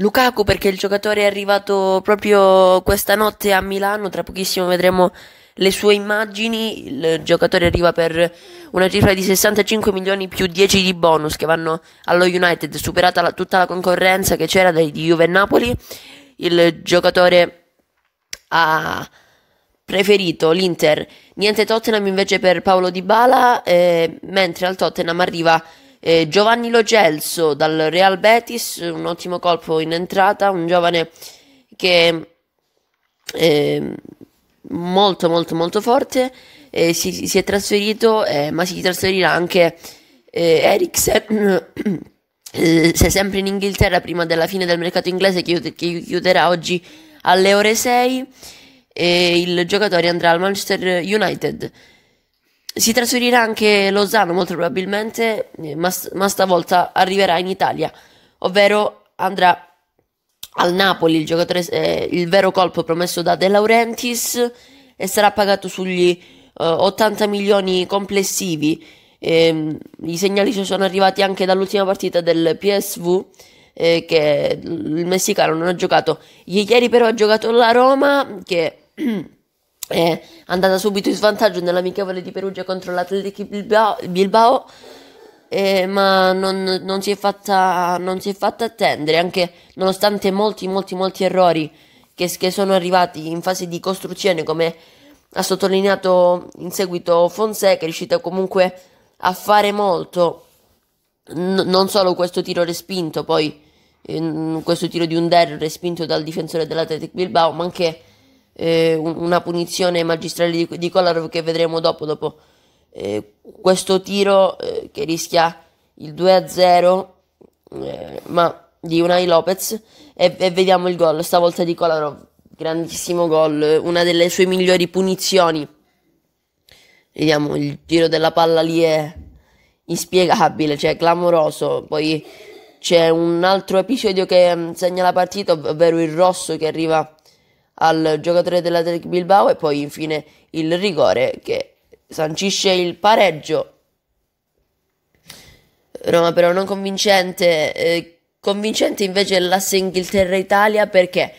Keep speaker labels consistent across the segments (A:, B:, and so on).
A: Lukaku perché il giocatore è arrivato proprio questa notte a Milano, tra pochissimo vedremo le sue immagini, il giocatore arriva per una cifra di 65 milioni più 10 di bonus che vanno allo United, superata la, tutta la concorrenza che c'era dai, di Juve e Napoli, il giocatore ha preferito l'Inter, niente Tottenham invece per Paolo Di Bala, eh, mentre al Tottenham arriva eh, Giovanni Celso dal Real Betis, un ottimo colpo in entrata, un giovane che è ehm, molto molto molto forte, eh, si, si, è trasferito, eh, ma si trasferirà anche eh, Eriksen, se eh, sempre in Inghilterra prima della fine del mercato inglese che, chiuderà oggi alle ore 6, e il giocatore andrà al Manchester United. Si trasferirà anche Lozano molto probabilmente, eh, ma, ma stavolta arriverà in Italia, ovvero andrà al Napoli, il, giocatore, eh, il vero colpo promesso da De Laurentiis e sarà pagato sugli eh, 80 milioni complessivi. Eh, I segnali ci sono arrivati anche dall'ultima partita del PSV eh, che il messicano non ha giocato. Ieri però ha giocato la Roma che è andata subito in svantaggio nell'amichevole di Perugia contro l'Atletic Bilbao, Bilbao eh, ma non, non, si fatta, non, si è fatta, attendere, anche nonostante molti, molti, molti errori che, che sono arrivati in fase di costruzione, come ha sottolineato in seguito Fonseca, è riuscita comunque a fare molto, N- non solo questo tiro respinto, poi ehm, questo tiro di un der respinto dal difensore dell'Atletic Bilbao, ma anche eh, una punizione magistrale di, di Kolarov che vedremo dopo, dopo eh, questo tiro eh, che rischia il 2-0 eh, ma di Unai Lopez e, e vediamo il gol, stavolta di Kolarov, grandissimo gol, una delle sue migliori punizioni. Vediamo il tiro della palla lì è inspiegabile, cioè clamoroso, poi c'è un altro episodio che mm, segna la partita, ovvero il rosso che arriva al giocatore dell'Athletic Bilbao e poi infine il rigore che sancisce il pareggio. Roma però non convincente, eh, convincente invece l'asse Inghilterra-Italia perché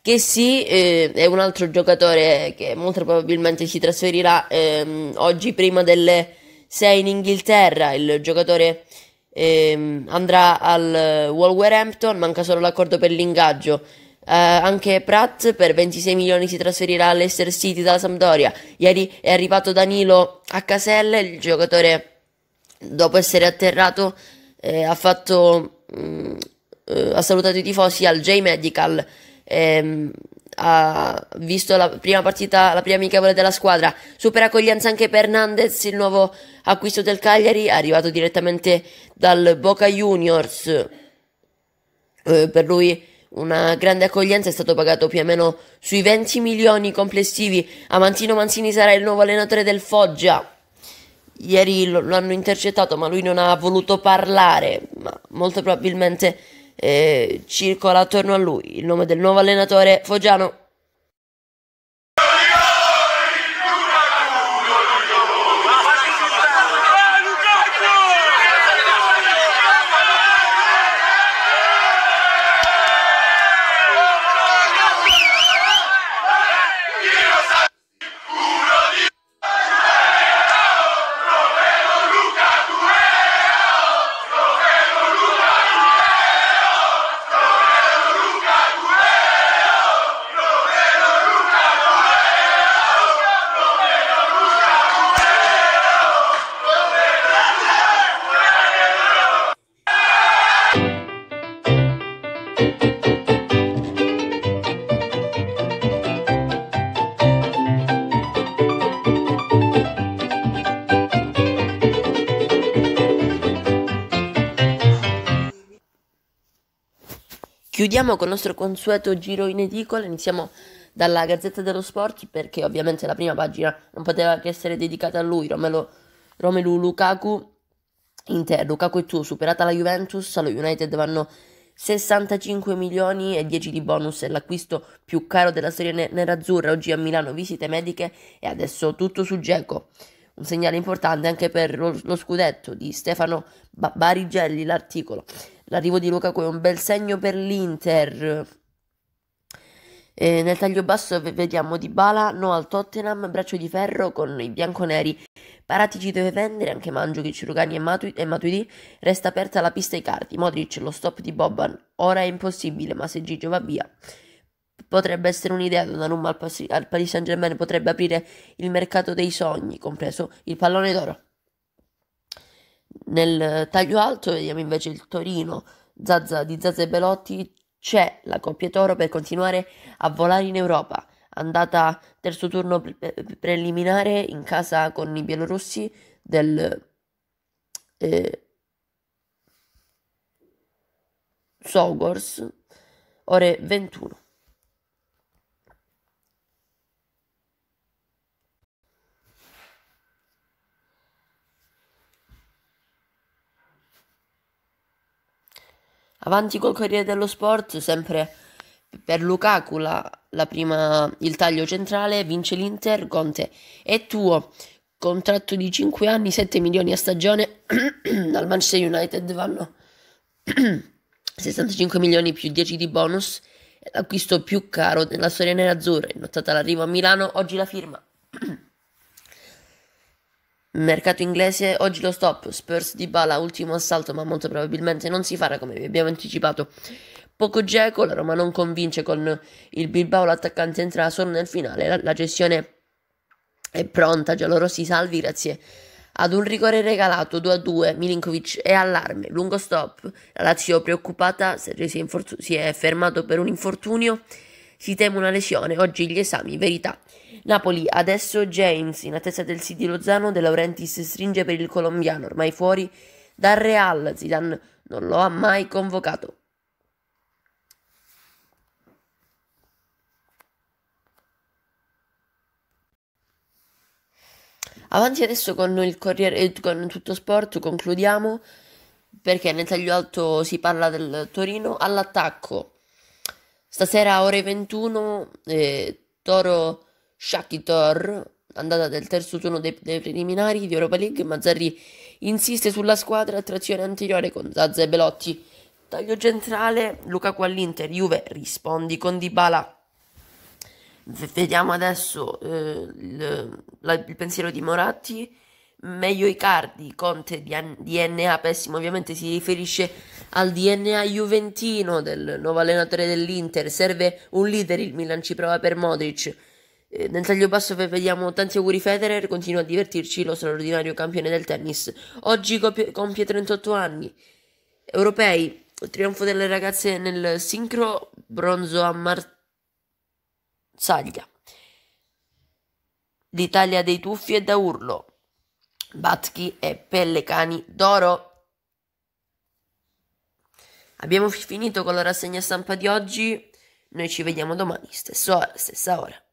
A: che sì eh, è un altro giocatore che molto probabilmente si trasferirà ehm, oggi prima delle 6 in Inghilterra, il giocatore ehm, andrà al Wolverhampton, manca solo l'accordo per l'ingaggio Uh, anche Pratt per 26 milioni si trasferirà all'Ester City dalla Sampdoria. Ieri è arrivato Danilo a Caselle, il giocatore dopo essere atterrato eh, ha, fatto, mh, mm, eh, ha salutato i tifosi al J-Medical. Ehm, ha visto la prima partita, la prima amichevole della squadra. Super accoglienza anche per Hernandez, il nuovo acquisto del Cagliari, arrivato direttamente dal Boca Juniors. Eh, per lui una grande accoglienza è stato pagato più o meno sui 20 milioni complessivi. Amantino Manzini sarà il nuovo allenatore del Foggia. Ieri lo, hanno intercettato, ma lui non ha voluto parlare. Ma molto probabilmente eh, circola attorno a lui il nome del nuovo allenatore foggiano. Chiudiamo con il nostro consueto giro in edicola, iniziamo dalla Gazzetta dello Sport perché ovviamente la prima pagina non poteva che essere dedicata a lui, Romelu, Romelu Lukaku, Inter, Lukaku e tu, superata la Juventus, allo United vanno 65 milioni e 10 di bonus è l'acquisto più caro della serie nerazzurra oggi a Milano, visite mediche e adesso tutto su Geco un segnale importante anche per lo, lo scudetto di Stefano Barigelli, l'articolo. L'arrivo di Lukaku è un bel segno per l'Inter. E nel taglio basso vediamo Di Bala, no al Tottenham, braccio di ferro con i bianconeri. Paratici deve vendere anche Mangio, Rugani e, Matu- e Matuidi. Resta aperta la pista ai carti. Modric, lo stop di Boban. Ora è impossibile, ma se Gigio va via potrebbe essere un'idea Donnarumma al, Pas- al Paris Saint Germain, potrebbe aprire il mercato dei sogni, compreso il pallone d'oro. Nel taglio alto vediamo invece il Torino Zazza, di Zazza e Belotti, c'è la coppia d'oro per continuare a volare in Europa. Andata terzo turno pre- preliminare in casa con i bielorussi del... Eh, Sogors, ore 21. Avanti col Corriere dello Sport, sempre per Lukaku la, la prima, il taglio centrale, vince l'Inter, Conte è tuo, contratto di 5 anni, 7 milioni a stagione, dal Manchester United vanno 65 milioni più 10 di bonus, l'acquisto più caro della storia nerazzurra, è notata l'arrivo a Milano, oggi la firma. Mercato inglese, oggi lo stop, Spurs di Bala, ultimo assalto ma molto probabilmente non si farà come vi abbiamo anticipato. Poco geco, la Roma non convince con il Bilbao, l'attaccante entra solo nel finale, la, la gestione è pronta, già loro si salvi grazie ad un rigore regalato 2 a 2 Milinkovic è allarme, lungo stop, la Lazio preoccupata si è, si è fermato per un infortunio si teme una lesione, oggi gli esami, verità. Napoli, adesso James, in attesa del sì di Lozano, De Laurentiis stringe per il colombiano, ormai fuori dal Real, Zidane non lo ha mai convocato. Avanti adesso con il Corriere eh, con tutto sport, concludiamo perché nel taglio alto si parla del Torino all'attacco. Stasera ore 21, eh, Toro Shakhtar, andata del terzo turno dei, dei, preliminari di Europa League, Mazzarri insiste sulla squadra, trazione anteriore con Zazza e Belotti. Taglio centrale, Lukaku all'Inter, Juve rispondi con Dybala. V- vediamo adesso eh, il, la, il pensiero di Moratti meglio Icardi, Conte DNA pessimo, ovviamente si riferisce al DNA juventino del nuovo allenatore dell'Inter, serve un leader, il Milan ci prova per Modric. Eh, nel taglio basso vi vediamo tanti auguri Federer, continua a divertirci lo straordinario campione del tennis. Oggi compie 38 anni. Europei, trionfo delle ragazze nel sincro, bronzo a Marsaglia. L'Italia dei tuffi è da urlo. Batchi e Pellecani d'Oro. Abbiamo finito con la rassegna stampa di oggi, noi ci vediamo domani, stessa ora, stessa ora.